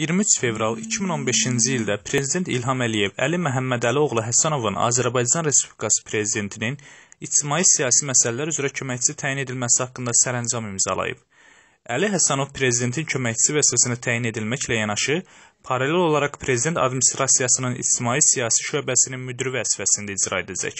23 fevral 2015-ci ildə prezident İlham Əliyev Əli Məhəmmədəli oğlu Həsənovun Azərbaycan Respublikası prezidentinin ictimai siyasi məsələlər üzrə köməkçisi təyin edilməsi haqqında sərəncam imzalayıb. Əli Həsənov prezidentin köməkçisi vəzifəsinə təyin edilməklə yanaşı, paralel olaraq prezident administrasiyasının ictimai siyasi şöbəsinin müdiri vəzifəsində icra edəcək.